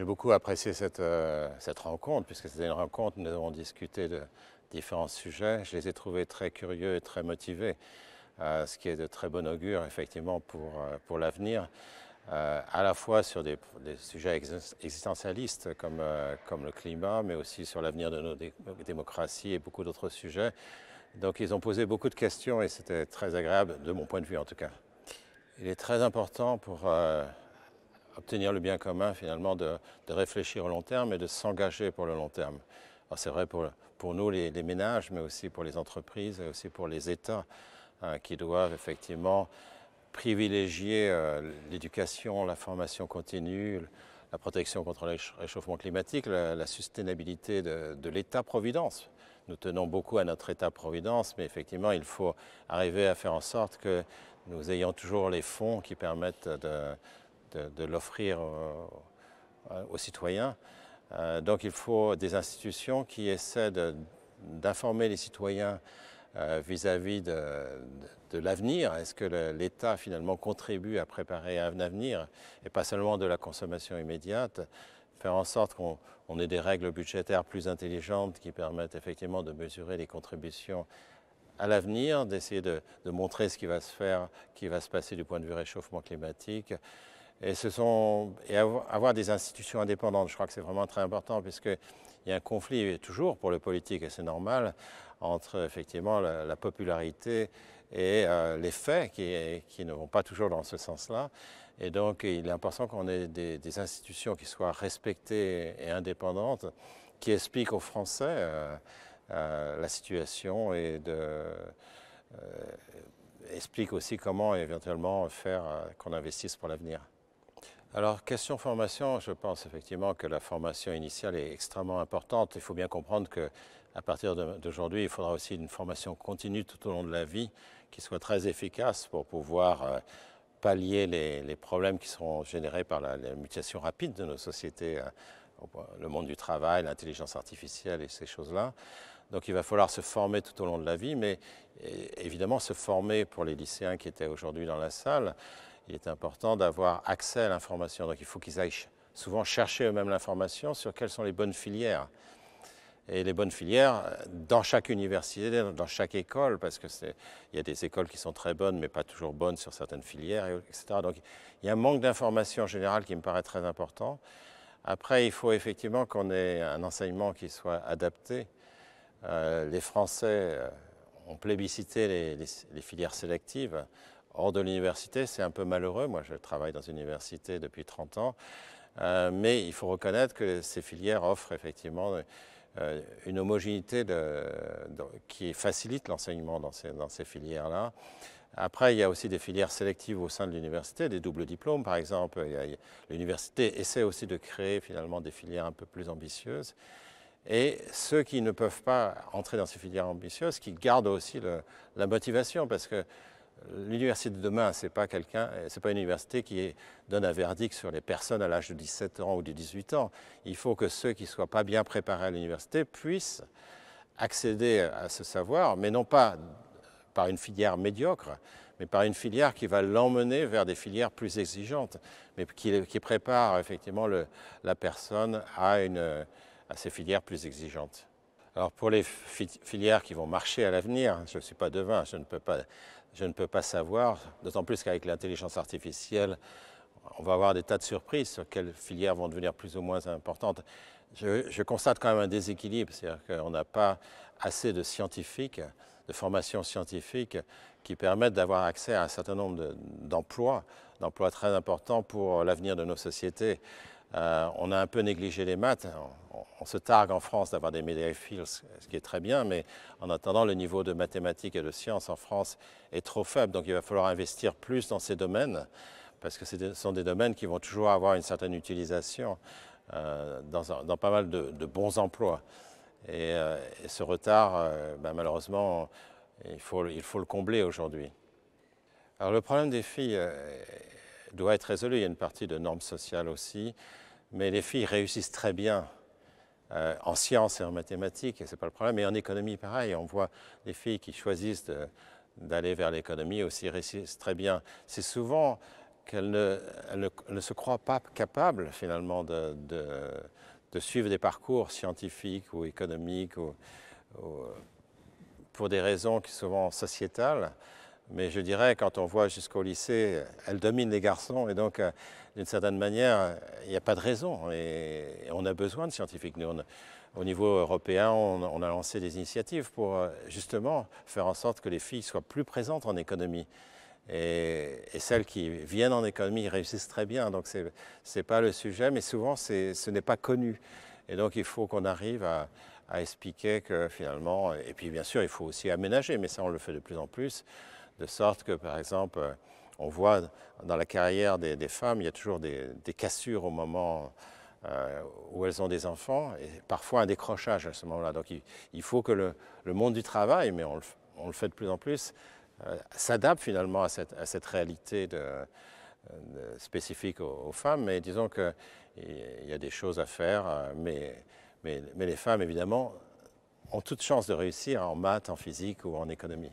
J'ai beaucoup apprécié cette, euh, cette rencontre, puisque c'était une rencontre, nous avons discuté de différents sujets. Je les ai trouvés très curieux et très motivés, euh, ce qui est de très bon augure, effectivement, pour, euh, pour l'avenir. à la fois sur des, sujets existentialistes comme, comme, le climat, mais aussi sur l'avenir de nos démocraties et beaucoup d'autres sujets. Donc ils ont posé beaucoup de questions et c'était très agréable, de mon point de vue en tout cas. Il est très important pour obtenir le bien commun finalement de, réfléchir au long terme et de s'engager pour le long terme. C'est vrai pour, pour nous les, ménages, mais aussi pour les entreprises et aussi pour les États hein, qui doivent effectivement privilégier euh, l'éducation, la formation continue, la protection contre le réchauffement climatique, la, sustainabilité de l'État-providence. Nous tenons beaucoup à notre État-providence, mais effectivement, il faut arriver à faire en sorte que nous ayons toujours les fonds qui permettent de, euh, de, l'offrir euh, aux, citoyens. Euh, donc il faut des institutions qui essaient d'informer les citoyens vis-à-vis de, l'avenir. Est-ce que l'État finalement contribue à préparer un avenir et pas seulement de la consommation immédiate faire en sorte qu'on ait des règles budgétaires plus intelligentes qui permettent effectivement de mesurer les contributions à l'avenir, d'essayer de, de, montrer ce qui va se faire, qui va se passer du point de vue réchauffement climatique, et, ce sont, et avoir des institutions indépendantes, je crois que c'est vraiment très important, puisqu'il y a un conflit, toujours pour le politique, et c'est normal, entre effectivement la, popularité et euh, les faits qui, qui, ne vont pas toujours dans ce sens-là. Et donc, il est important qu'on ait des, institutions qui soient respectées et indépendantes, qui expliquent aux Français euh, euh, la situation et de explique aussi comment éventuellement faire qu'on investisse pour l'avenir. Alors, question formation, je pense effectivement que la formation initiale est extrêmement importante. Il faut bien comprendre que à partir d'aujourd'hui, il faudra aussi une formation continue tout au long de la vie qui soit très efficace pour pouvoir euh, pallier les, problèmes qui seront générés par la, mutation rapide de nos sociétés, euh, le monde du travail, l'intelligence artificielle et ces choses-là. Donc il va falloir se former tout au long de la vie, mais évidemment se former pour les lycéens qui étaient aujourd'hui dans la salle il est important d'avoir accès à l'information. Donc il faut qu'ils aillent souvent chercher eux-mêmes l'information sur quelles sont les bonnes filières. Et les bonnes filières dans chaque université, dans chaque école, parce qu'il y a des écoles qui sont très bonnes, mais pas toujours bonnes sur certaines filières, etc. Donc il y a un manque d'information en général qui me paraît très important. Après, il faut effectivement qu'on ait un enseignement qui soit adapté. Euh, les Français euh, ont plébiscité les filières sélectives hors de l'université, c'est un peu malheureux. Moi, je travaille dans une université depuis 30 ans, euh, mais il faut reconnaître que ces filières offrent effectivement euh, une homogénéité qui facilite l'enseignement dans ces, dans ces filières-là. Après, il y a aussi des filières sélectives au sein de l'université, des doubles diplômes par exemple. L'université essaie aussi de créer finalement des filières un peu plus ambitieuses. Et ceux qui ne peuvent pas entrer dans ces filières ambitieuses, qui gardent aussi la motivation, parce que l'université de demain, c'est pas quelqu'un, pas une université qui donne un verdict sur les personnes à l'âge de 17 ans ou de 18 ans. Il faut que ceux qui ne soient pas bien préparés à l'université puissent accéder à ce savoir, mais non pas par une filière médiocre, mais par une filière qui va l'emmener vers des filières plus exigeantes, mais qui, prépare effectivement la personne à, à ces filières plus exigeantes. Alors pour les filières qui vont marcher à l'avenir, je ne suis pas devin, je ne peux pas je ne peux pas savoir, d'autant plus qu'avec l'intelligence artificielle, on va avoir des tas de surprises sur quelles filières vont devenir plus ou moins importantes. Je, constate quand même un déséquilibre, c'est-à-dire qu'on n'a pas assez de scientifiques, de formations scientifiques qui permettent d'avoir accès à un certain nombre d'emplois, d'emplois très importants pour l'avenir de nos sociétés. Euh, on a un peu négligé les maths on se targue en France d'avoir des médailles Fields, ce qui est très bien, mais en attendant, le niveau de mathématiques et de sciences en France est trop faible. Donc il va falloir investir plus dans ces domaines, parce que ce sont des domaines qui vont toujours avoir une certaine utilisation euh, dans, pas mal de, bons emplois. Et, euh, ce retard, euh, ben, malheureusement, il faut, il faut, le combler aujourd'hui. Alors le problème des filles doit être résolu. Il y a une partie de normes sociales aussi, mais les filles réussissent très bien euh, en sciences et en mathématiques, et n'est pas le problème. mais en économie, pareil, on voit des filles qui choisissent d'aller vers l'économie aussi réussissent très bien. C'est souvent qu'elles ne, se croient pas capables finalement de, suivre des parcours scientifiques ou économiques pour des raisons qui sont souvent sociétales mais je dirais, quand on voit jusqu'au lycée, elle domine les garçons et donc, euh, d'une certaine manière, euh, il n'y a pas de raison. Et, on a besoin de scientifiques. au niveau européen, on, a lancé des initiatives pour euh, justement faire en sorte que les filles soient plus présentes en économie. Et, celles qui viennent en économie réussissent très bien. Donc, ce n'est pas le sujet, mais souvent, ce n'est pas connu. Et donc, il faut qu'on arrive à expliquer que finalement, et puis bien sûr, il faut aussi aménager, mais ça on le fait de plus en plus, de sorte que, par exemple, euh, on voit dans la carrière des, femmes, il y a toujours des, cassures au moment euh, où elles ont des enfants, et parfois un décrochage à ce moment-là. Donc il, faut que le, monde du travail, mais on le, fait de plus en plus, euh, s'adapte finalement à cette, réalité de, spécifique aux, femmes. Mais disons qu'il y a des choses à faire, mais, mais, mais les femmes, évidemment, ont toute chance de réussir en maths, en physique ou en économie.